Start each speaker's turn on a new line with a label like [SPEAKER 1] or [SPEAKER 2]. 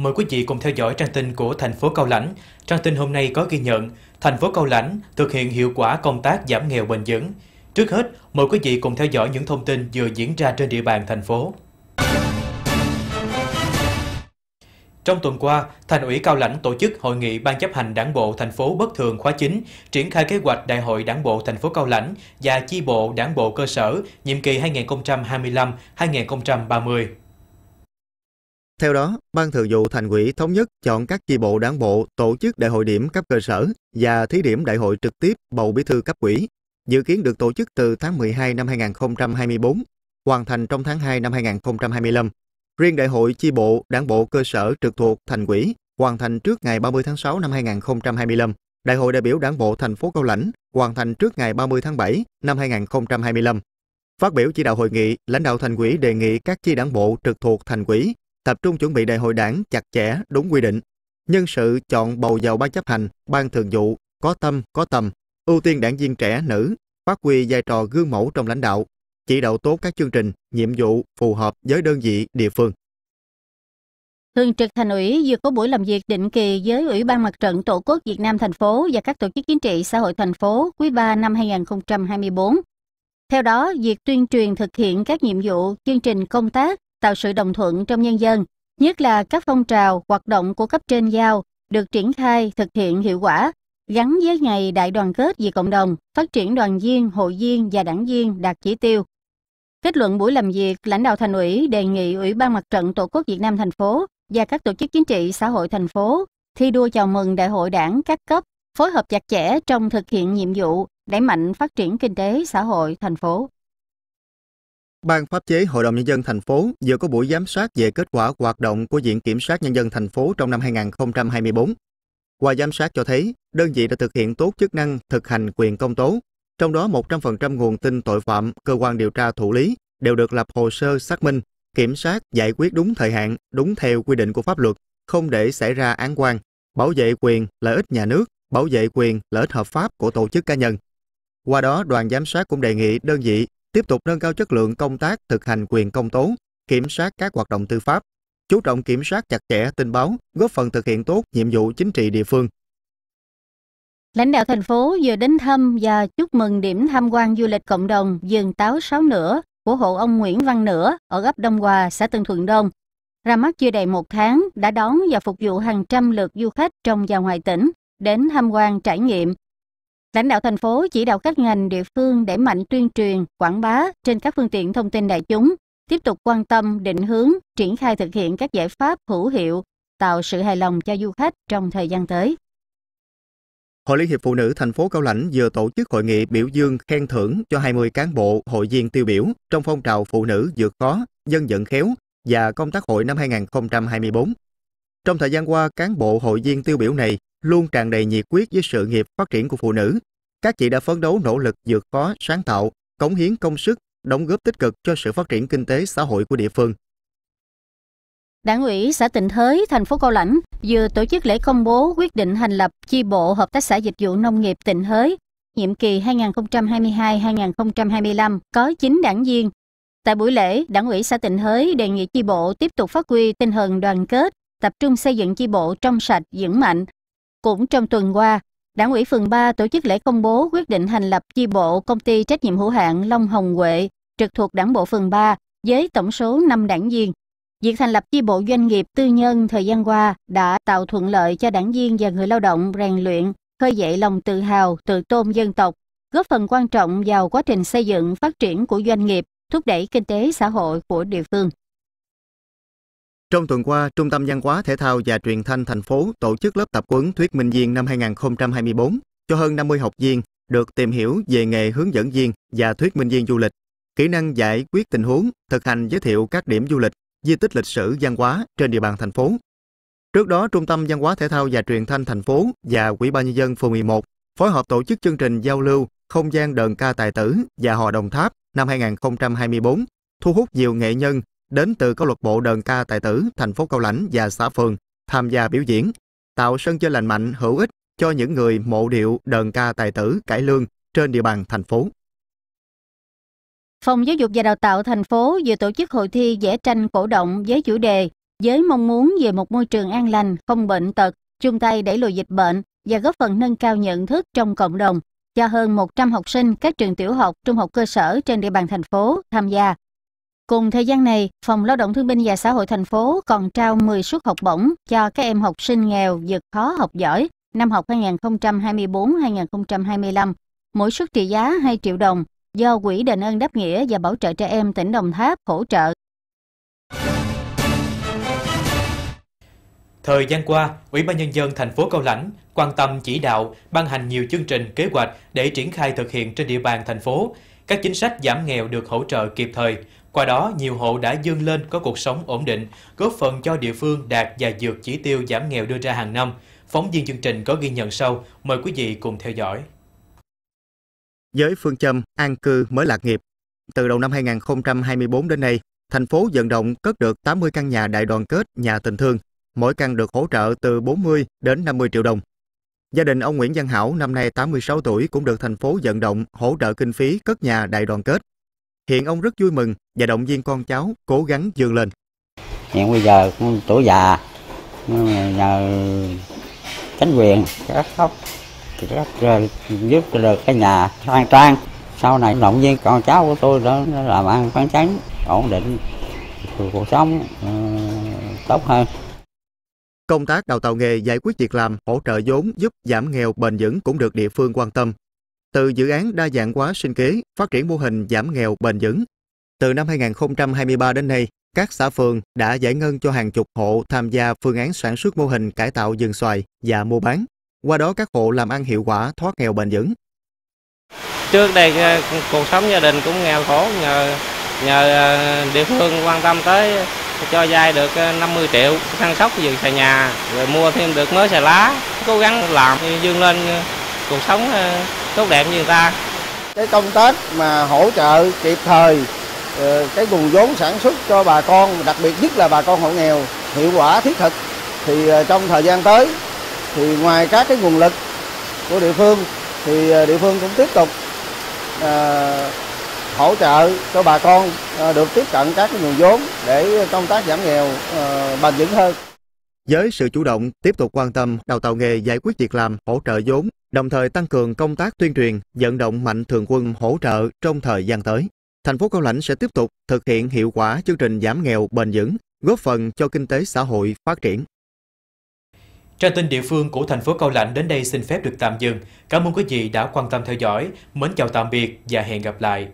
[SPEAKER 1] Mời quý vị cùng theo dõi trang tin của thành phố Cao Lãnh. Trang tin hôm nay có ghi nhận thành phố Cao Lãnh thực hiện hiệu quả công tác giảm nghèo bền vững. Trước hết, mời quý vị cùng theo dõi những thông tin vừa diễn ra trên địa bàn thành phố. Trong tuần qua, Thành ủy Cao Lãnh tổ chức hội nghị Ban chấp hành Đảng bộ thành phố bất thường khóa 9, triển khai kế hoạch Đại hội Đảng bộ thành phố Cao Lãnh và chi bộ Đảng bộ cơ sở nhiệm kỳ 2025-2030. Theo đó,
[SPEAKER 2] Ban Thường vụ Thành ủy thống nhất chọn các chi bộ đảng bộ tổ chức đại hội điểm cấp cơ sở và thí điểm đại hội trực tiếp bầu bí thư cấp ủy, dự kiến được tổ chức từ tháng 12 năm 2024, hoàn thành trong tháng 2 năm 2025. Riêng đại hội chi bộ đảng bộ cơ sở trực thuộc thành ủy hoàn thành trước ngày 30 tháng 6 năm 2025. Đại hội đại biểu đảng bộ thành phố Cao Lãnh hoàn thành trước ngày 30 tháng 7 năm 2025. Phát biểu chỉ đạo hội nghị, lãnh đạo thành ủy đề nghị các chi đảng bộ trực thuộc thành ủy tập trung chuẩn bị đại hội đảng chặt chẽ, đúng quy định. Nhân sự chọn bầu vào ban chấp hành, ban thường vụ, có tâm, có tầm, ưu tiên đảng viên trẻ nữ, phát huy vai trò gương mẫu trong lãnh đạo, chỉ đạo tốt các chương trình, nhiệm vụ phù hợp với đơn vị địa phương.
[SPEAKER 3] Thường trực Thành ủy vừa có buổi làm việc định kỳ với Ủy ban Mặt trận Tổ quốc Việt Nam thành phố và các tổ chức chính trị xã hội thành phố quý 3 năm 2024. Theo đó, việc tuyên truyền thực hiện các nhiệm vụ, chương trình công tác tạo sự đồng thuận trong nhân dân, nhất là các phong trào hoạt động của cấp trên giao được triển khai thực hiện hiệu quả, gắn với ngày đại đoàn kết vì cộng đồng, phát triển đoàn viên, hội viên và đảng viên đạt chỉ tiêu. Kết luận buổi làm việc, lãnh đạo thành ủy đề nghị Ủy ban Mặt trận Tổ quốc Việt Nam thành phố và các tổ chức chính trị xã hội thành phố thi đua chào mừng đại hội đảng các cấp, phối hợp chặt chẽ trong thực hiện nhiệm vụ, đẩy mạnh phát triển kinh tế xã hội thành phố.
[SPEAKER 2] Ban pháp chế Hội đồng Nhân dân thành phố vừa có buổi giám sát về kết quả hoạt động của Viện Kiểm sát Nhân dân thành phố trong năm 2024. Qua giám sát cho thấy, đơn vị đã thực hiện tốt chức năng thực hành quyền công tố, trong đó 100% nguồn tin tội phạm, cơ quan điều tra thụ lý đều được lập hồ sơ xác minh, kiểm sát giải quyết đúng thời hạn, đúng theo quy định của pháp luật, không để xảy ra án quan, bảo vệ quyền, lợi ích nhà nước, bảo vệ quyền, lợi ích hợp pháp của tổ chức cá nhân. Qua đó, đoàn giám sát cũng đề nghị đơn vị tiếp tục nâng cao chất lượng công tác thực hành quyền công tố, kiểm soát các hoạt động tư pháp, chú trọng kiểm soát chặt chẽ tình báo, góp phần thực hiện tốt nhiệm vụ chính trị địa phương.
[SPEAKER 3] Lãnh đạo thành phố vừa đến thăm và chúc mừng điểm tham quan du lịch cộng đồng vườn táo sáu nửa của hộ ông Nguyễn Văn Nửa ở ấp Đông Hòa, xã Tân Thuận Đông. Ra mắt chưa đầy một tháng, đã đón và phục vụ hàng trăm lượt du khách trong và ngoài tỉnh đến tham quan trải nghiệm lãnh đạo thành phố chỉ đạo các ngành địa phương đẩy mạnh tuyên truyền quảng bá trên các phương tiện thông tin đại chúng tiếp tục quan tâm định hướng triển khai thực hiện các giải pháp hữu hiệu tạo sự hài lòng cho du khách trong thời gian tới
[SPEAKER 2] Hội Liên hiệp Phụ nữ thành phố Cao Lãnh vừa tổ chức hội nghị biểu dương khen thưởng cho 20 cán bộ hội viên tiêu biểu trong phong trào phụ nữ vượt khó, dân vận khéo và công tác hội năm 2024. Trong thời gian qua, cán bộ hội viên tiêu biểu này luôn tràn đầy nhiệt quyết với sự nghiệp phát triển của phụ nữ. Các chị đã phấn đấu nỗ lực vượt khó, sáng tạo, cống hiến công sức, đóng góp tích cực cho sự phát triển kinh tế xã hội của địa phương.
[SPEAKER 3] Đảng ủy xã Tịnh Thới, thành phố Cao Lãnh vừa tổ chức lễ công bố quyết định thành lập chi bộ Hợp tác xã Dịch vụ Nông nghiệp Tịnh Thới, nhiệm kỳ 2022-2025 có 9 đảng viên. Tại buổi lễ, Đảng ủy xã Tịnh Thới đề nghị chi bộ tiếp tục phát huy tinh thần đoàn kết, tập trung xây dựng chi bộ trong sạch, vững mạnh, cũng trong tuần qua, Đảng ủy phường 3 tổ chức lễ công bố quyết định thành lập chi bộ công ty trách nhiệm hữu hạn Long Hồng Huệ trực thuộc đảng bộ phường 3 với tổng số 5 đảng viên. Việc thành lập chi bộ doanh nghiệp tư nhân thời gian qua đã tạo thuận lợi cho đảng viên và người lao động rèn luyện, khơi dậy lòng tự hào, tự tôn dân tộc, góp phần quan trọng vào quá trình xây dựng phát triển của doanh nghiệp, thúc đẩy kinh tế xã hội của địa phương.
[SPEAKER 2] Trong tuần qua, Trung tâm Văn hóa Thể thao và Truyền thanh thành phố tổ chức lớp tập huấn thuyết minh viên năm 2024 cho hơn 50 học viên được tìm hiểu về nghề hướng dẫn viên và thuyết minh viên du lịch, kỹ năng giải quyết tình huống, thực hành giới thiệu các điểm du lịch, di tích lịch sử văn hóa trên địa bàn thành phố. Trước đó, Trung tâm Văn hóa Thể thao và Truyền thanh thành phố và Ủy ban nhân dân phường 11 phối hợp tổ chức chương trình giao lưu không gian đờn ca tài tử và hò đồng tháp năm 2024, thu hút nhiều nghệ nhân, đến từ câu lạc bộ đờn ca tài tử thành phố Cao Lãnh và xã phường tham gia biểu diễn, tạo sân chơi lành mạnh hữu ích cho những người mộ điệu đờn ca tài tử cải lương trên địa bàn thành phố.
[SPEAKER 3] Phòng Giáo dục và Đào tạo thành phố vừa tổ chức hội thi vẽ tranh cổ động với chủ đề với mong muốn về một môi trường an lành, không bệnh tật, chung tay đẩy lùi dịch bệnh và góp phần nâng cao nhận thức trong cộng đồng cho hơn 100 học sinh các trường tiểu học, trung học cơ sở trên địa bàn thành phố tham gia. Cùng thời gian này, Phòng Lao động Thương binh và Xã hội thành phố còn trao 10 suất học bổng cho các em học sinh nghèo vượt khó học giỏi năm học 2024-2025. Mỗi suất trị giá 2 triệu đồng do Quỹ đền ơn đáp nghĩa và bảo trợ trẻ em tỉnh Đồng Tháp hỗ trợ.
[SPEAKER 1] Thời gian qua, Ủy ban nhân dân thành phố Cao Lãnh quan tâm chỉ đạo ban hành nhiều chương trình kế hoạch để triển khai thực hiện trên địa bàn thành phố. Các chính sách giảm nghèo được hỗ trợ kịp thời, qua đó, nhiều hộ đã dâng lên có cuộc sống ổn định, góp phần cho địa phương đạt và vượt chỉ tiêu giảm nghèo đưa ra hàng năm. Phóng viên chương trình có ghi nhận sau, mời quý vị cùng theo dõi.
[SPEAKER 2] Với phương châm an cư mới lạc nghiệp, từ đầu năm 2024 đến nay, thành phố vận động cất được 80 căn nhà đại đoàn kết, nhà tình thương, mỗi căn được hỗ trợ từ 40 đến 50 triệu đồng. Gia đình ông Nguyễn Văn Hảo năm nay 86 tuổi cũng được thành phố vận động hỗ trợ kinh phí cất nhà đại đoàn kết. Hiện ông rất vui mừng và động viên con cháu cố gắng vươn lên. Hiện bây giờ cũng tuổi già, nhờ chính quyền các cấp các giúp được cái nhà khang trang. Sau này động viên con cháu của tôi đó làm ăn phán chánh, ổn định cuộc sống ờ, tốt hơn. Công tác đào tạo nghề giải quyết việc làm, hỗ trợ vốn giúp giảm nghèo bền vững cũng được địa phương quan tâm từ dự án đa dạng hóa sinh kế, phát triển mô hình giảm nghèo bền vững. Từ năm 2023 đến nay, các xã phường đã giải ngân cho hàng chục hộ tham gia phương án sản xuất mô hình cải tạo rừng xoài và mua bán. Qua đó các hộ làm ăn hiệu quả thoát nghèo bền vững.
[SPEAKER 3] Trước đây ờ,
[SPEAKER 2] cuộc sống gia đình cũng nghèo khổ nhờ nhờ ờ, địa phương quan tâm tới cho vay được 50 ờ, triệu săn sóc vườn xà nhà rồi mua thêm được mới xà lá cố gắng làm dương lên cuộc sống tốt đẹp như người ta cái công tác mà hỗ trợ kịp thời ờ, cái nguồn vốn sản xuất cho bà con đặc biệt nhất là bà con hộ nghèo hiệu quả thiết thực thì ờ, trong thời gian tới thì ngoài các cái nguồn lực của địa phương thì ờ, địa phương cũng tiếp tục à, hỗ trợ cho bà con à, được tiếp cận các cái nguồn vốn để công tác giảm nghèo à, bền vững hơn với sự chủ động, tiếp tục quan tâm đào tạo nghề giải quyết việc làm, hỗ trợ vốn, đồng thời tăng cường công tác tuyên truyền, vận động mạnh thường quân hỗ trợ trong thời gian tới. Thành phố Cao Lãnh sẽ tiếp tục thực hiện hiệu quả chương trình giảm nghèo bền vững, góp phần cho kinh tế xã hội phát triển.
[SPEAKER 1] Trang tin địa phương của thành phố Cao Lãnh đến đây xin phép được tạm dừng. Cảm ơn quý vị đã quan tâm theo dõi. Mến chào tạm biệt và hẹn gặp lại.